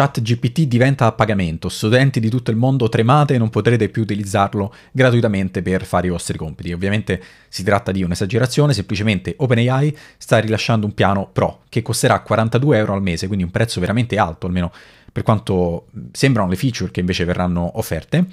ChatGPT diventa a pagamento, studenti di tutto il mondo tremate e non potrete più utilizzarlo gratuitamente per fare i vostri compiti. Ovviamente si tratta di un'esagerazione, semplicemente OpenAI sta rilasciando un piano Pro che costerà 42 euro al mese, quindi un prezzo veramente alto, almeno per quanto sembrano le feature che invece verranno offerte.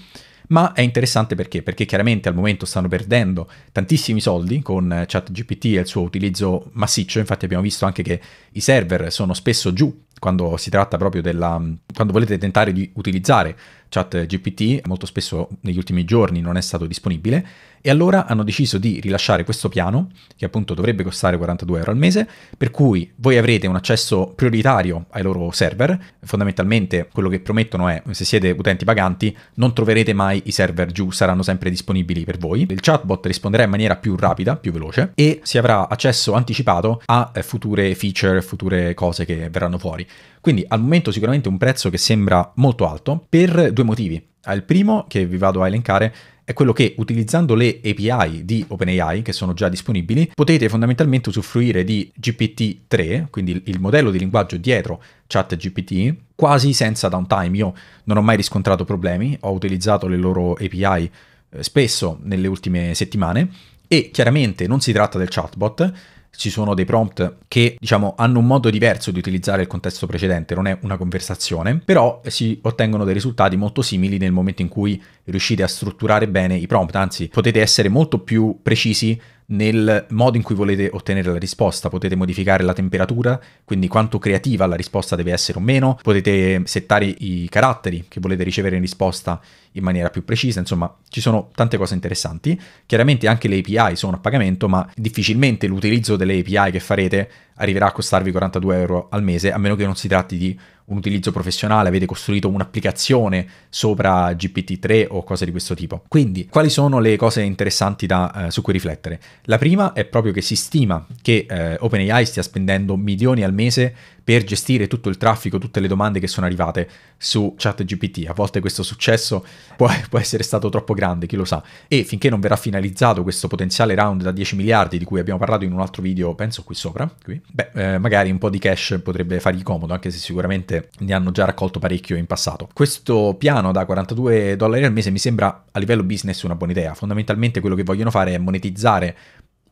Ma è interessante perché? Perché chiaramente al momento stanno perdendo tantissimi soldi con ChatGPT e il suo utilizzo massiccio. Infatti abbiamo visto anche che i server sono spesso giù quando si tratta proprio della quando volete tentare di utilizzare Chat GPT molto spesso negli ultimi giorni non è stato disponibile e allora hanno deciso di rilasciare questo piano che appunto dovrebbe costare 42 euro al mese per cui voi avrete un accesso prioritario ai loro server fondamentalmente quello che promettono è se siete utenti paganti non troverete mai i server giù saranno sempre disponibili per voi il chatbot risponderà in maniera più rapida più veloce e si avrà accesso anticipato a future feature future cose che verranno fuori quindi al momento sicuramente un prezzo che sembra molto alto per due motivi. Il primo che vi vado a elencare è quello che utilizzando le API di OpenAI che sono già disponibili potete fondamentalmente usufruire di GPT-3, quindi il modello di linguaggio dietro ChatGPT, quasi senza downtime. Io non ho mai riscontrato problemi, ho utilizzato le loro API eh, spesso nelle ultime settimane e chiaramente non si tratta del chatbot, ci sono dei prompt che diciamo hanno un modo diverso di utilizzare il contesto precedente, non è una conversazione, però si ottengono dei risultati molto simili nel momento in cui riuscite a strutturare bene i prompt, anzi potete essere molto più precisi nel modo in cui volete ottenere la risposta. Potete modificare la temperatura, quindi quanto creativa la risposta deve essere o meno, potete settare i caratteri che volete ricevere in risposta in maniera più precisa, insomma ci sono tante cose interessanti. Chiaramente anche le API sono a pagamento, ma difficilmente l'utilizzo delle API che farete arriverà a costarvi 42 euro al mese, a meno che non si tratti di un utilizzo professionale, avete costruito un'applicazione sopra GPT-3 o cose di questo tipo. Quindi, quali sono le cose interessanti da, eh, su cui riflettere? La prima è proprio che si stima che eh, OpenAI stia spendendo milioni al mese per gestire tutto il traffico, tutte le domande che sono arrivate su ChatGPT. A volte questo successo può, può essere stato troppo grande, chi lo sa. E finché non verrà finalizzato questo potenziale round da 10 miliardi di cui abbiamo parlato in un altro video, penso qui sopra, qui, beh, eh, magari un po' di cash potrebbe fargli comodo, anche se sicuramente ne hanno già raccolto parecchio in passato. Questo piano da 42 dollari al mese mi sembra a livello business una buona idea. Fondamentalmente quello che vogliono fare è monetizzare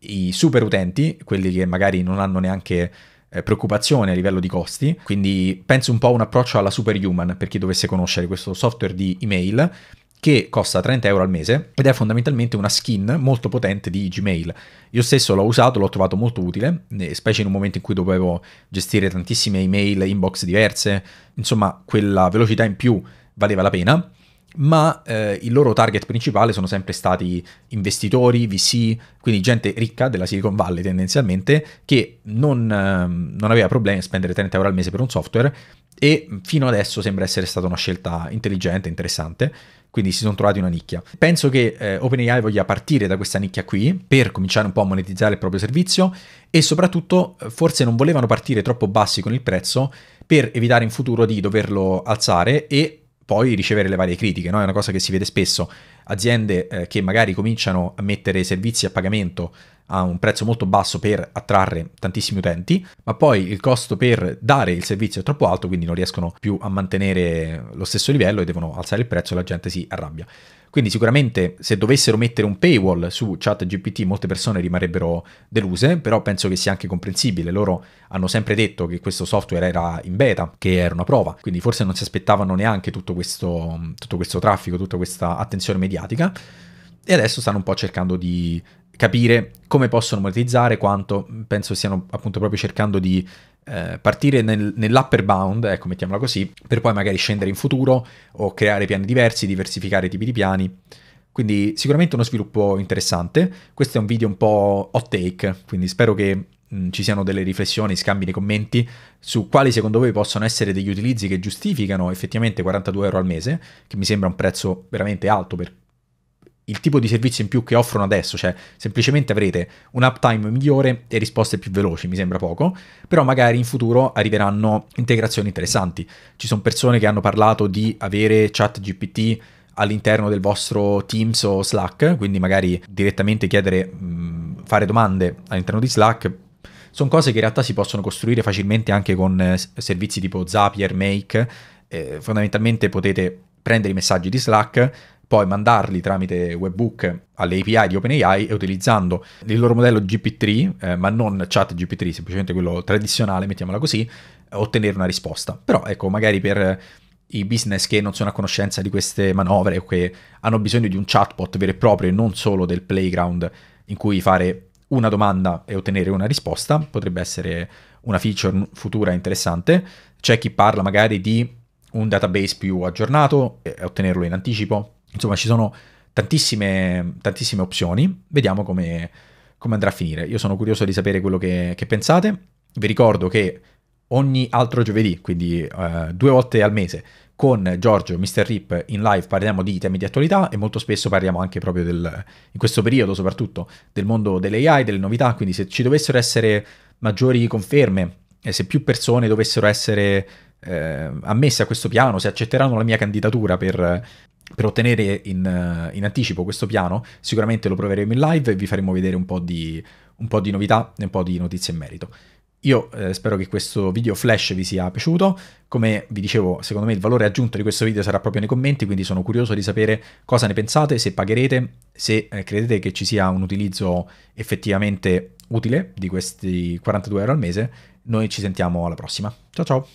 i super utenti, quelli che magari non hanno neanche eh, preoccupazione a livello di costi, quindi penso un po' a un approccio alla Superhuman per chi dovesse conoscere questo software di email che costa 30 euro al mese ed è fondamentalmente una skin molto potente di Gmail. Io stesso l'ho usato, l'ho trovato molto utile, eh, specie in un momento in cui dovevo gestire tantissime email, inbox diverse, insomma quella velocità in più valeva la pena ma eh, il loro target principale sono sempre stati investitori, VC, quindi gente ricca della Silicon Valley tendenzialmente, che non, eh, non, aveva problemi a spendere 30 euro al mese per un software e fino adesso sembra essere stata una scelta intelligente, interessante, quindi si sono trovati una nicchia. Penso che eh, OpenAI voglia partire da questa nicchia qui per cominciare un po' a monetizzare il proprio servizio e soprattutto eh, forse non volevano partire troppo bassi con il prezzo per evitare in futuro di doverlo alzare e poi ricevere le varie critiche, no? è una cosa che si vede spesso, aziende eh, che magari cominciano a mettere servizi a pagamento a un prezzo molto basso per attrarre tantissimi utenti, ma poi il costo per dare il servizio è troppo alto, quindi non riescono più a mantenere lo stesso livello e devono alzare il prezzo e la gente si arrabbia. Quindi sicuramente se dovessero mettere un paywall su ChatGPT molte persone rimarrebbero deluse, però penso che sia anche comprensibile. Loro hanno sempre detto che questo software era in beta, che era una prova, quindi forse non si aspettavano neanche tutto questo, tutto questo traffico, tutta questa attenzione mediatica. E adesso stanno un po' cercando di capire come possono monetizzare, quanto penso stiano appunto proprio cercando di eh, partire nel, nell'upper bound, ecco mettiamola così, per poi magari scendere in futuro o creare piani diversi, diversificare i tipi di piani. Quindi sicuramente uno sviluppo interessante. Questo è un video un po' hot take, quindi spero che ci siano delle riflessioni, scambi nei commenti su quali secondo voi possono essere degli utilizzi che giustificano effettivamente 42 euro al mese, che mi sembra un prezzo veramente alto per il tipo di servizio in più che offrono adesso, cioè semplicemente avrete un uptime migliore e risposte più veloci, mi sembra poco, però magari in futuro arriveranno integrazioni interessanti. Ci sono persone che hanno parlato di avere chat GPT all'interno del vostro Teams o Slack, quindi magari direttamente chiedere, mh, fare domande all'interno di Slack. Sono cose che in realtà si possono costruire facilmente anche con eh, servizi tipo Zapier, Make. Eh, fondamentalmente potete prendere i messaggi di Slack, poi mandarli tramite webbook alle API di OpenAI e utilizzando il loro modello GPT-3, eh, ma non chat gpt semplicemente quello tradizionale, mettiamola così, eh, ottenere una risposta. Però ecco, magari per i business che non sono a conoscenza di queste manovre o che hanno bisogno di un chatbot vero e proprio e non solo del playground in cui fare una domanda e ottenere una risposta, potrebbe essere una feature futura interessante. C'è chi parla magari di un database più aggiornato e ottenerlo in anticipo, Insomma, ci sono tantissime, tantissime opzioni. Vediamo come, come, andrà a finire. Io sono curioso di sapere quello che, che pensate. Vi ricordo che ogni altro giovedì, quindi uh, due volte al mese, con Giorgio, Mr. Rip in live parliamo di temi di attualità e molto spesso parliamo anche proprio del, in questo periodo soprattutto, del mondo dell'AI, delle novità, quindi se ci dovessero essere maggiori conferme e se più persone dovessero essere eh, ammesse a questo piano, se accetteranno la mia candidatura per, per ottenere in, eh, in, anticipo questo piano, sicuramente lo proveremo in live e vi faremo vedere un po' di, un po di novità e un po' di notizie in merito. Io eh, spero che questo video flash vi sia piaciuto, come vi dicevo secondo me il valore aggiunto di questo video sarà proprio nei commenti, quindi sono curioso di sapere cosa ne pensate, se pagherete, se eh, credete che ci sia un utilizzo effettivamente utile di questi 42 euro al mese. Noi ci sentiamo alla prossima, ciao ciao!